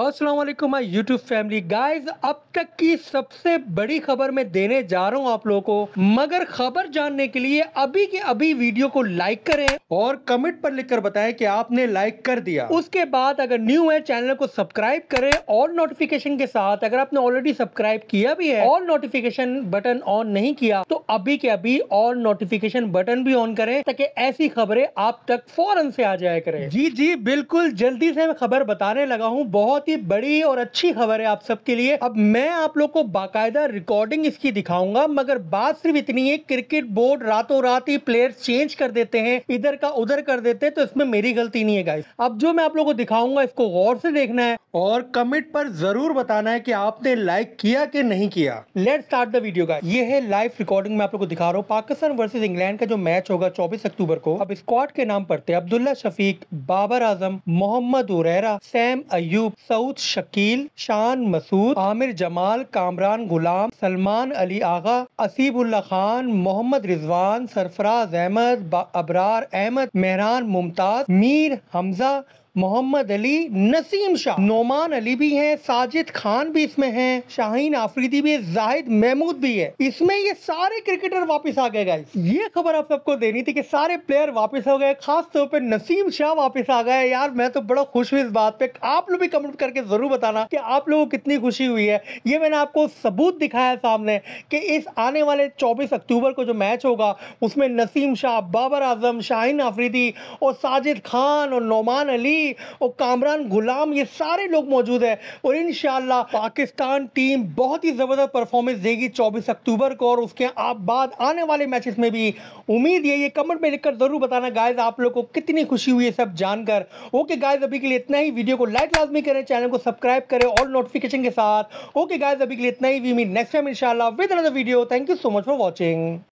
Aslam my YouTube family guys अब तक की सबसे बड़ी खबर मैं देने जा रहा हूँ आप लोगों को मगर खबर जानने के लिए अभी के अभी वीडियो को लाइक करें और कमेंट पर लिखकर बताएं कि आपने लाइक कर दिया उसके बाद अगर न्यू है चैनल को सब्सक्राइब करें और नोटिफिकेशन के साथ अगर आपने ऑलरेडी सब्सक्राइब किया भी है और नोटिफिकेशन बटन ऑन नहीं किया तो अभी के अभी और नोटिफिकेशन बटन भी ऑन करें ताकि ऐसी खबरें आप तक फौरन से आ जाया करें जी जी बिल्कुल जल्दी से मैं खबर बताने लगा हूँ बहुत बहुत ही बड़ी और अच्छी खबर है आप सबके लिए अब मैं आप लोग को बाकायदा रिकॉर्डिंग इसकी दिखाऊंगा मगर बात सिर्फ इतनी है क्रिकेट बोर्ड रातों रात ही प्लेयर चेंज कर देते हैं इधर का उधर कर देते हैं तो इसमें मेरी गलती नहीं है गाइस अब जो मैं आप लोग को दिखाऊंगा इसको गौर से देखना है और कमेंट पर जरूर बताना है की आपने लाइक किया कि नहीं किया लेट स्टार्ट दीडियो का ये है लाइव रिकॉर्डिंग में आप लोग को दिखा रहा हूँ पाकिस्तान वर्सेज इंग्लैंड का जो मैच होगा चौबीस अक्टूबर को अब स्क्वाड के नाम पर थे अब्दुल्ला शफीक बाबर आजम मोहम्मद उरेरा सैम अयूब सऊद शकील शान मसूद आमिर जमाल कामरान गुलाम सलमान अली आगा असीबुल्ला खान मोहम्मद रिजवान सरफराज अहमद अबरार अहमद मेहरान मुमताज मीर हमजा मोहम्मद अली नसीम शाह नोमान अली भी हैं साजिद खान भी इसमें हैं शाहीन आफरीदी भी जाहिद महमूद भी है इसमें ये सारे क्रिकेटर वापस आ गए गाइस ये खबर आप सबको देनी थी कि सारे प्लेयर वापस हो गए खास तौर पे नसीम शाह वापस आ गए यार मैं तो बड़ा खुश हुई इस बात पे आप लोग भी कमेंट करके जरूर बताना की आप लोगों को कितनी खुशी हुई है ये मैंने आपको सबूत दिखाया सामने की इस आने वाले चौबीस अक्टूबर को जो मैच होगा उसमें नसीम शाह बाबर आजम शाहीन आफरीदी और साजिद खान और नोमान अली रफी और कामरान गुलाम ये सारे लोग मौजूद हैं और इन पाकिस्तान टीम बहुत ही ज़बरदस्त परफॉर्मेंस देगी चौबीस अक्टूबर को और उसके आप बाद आने वाले मैचेस में भी उम्मीद है ये कमेंट में लिखकर ज़रूर बताना गायज आप लोग को कितनी खुशी हुई है सब जानकर ओके गायज अभी के लिए इतना ही वीडियो को लाइक लाजमी करें चैनल को सब्सक्राइब करें और नोटिफिकेशन के साथ ओके गायज अभी के लिए इतना ही वी मीट नेक्स्ट टाइम इंशाल्लाह with another video thank you so much for watching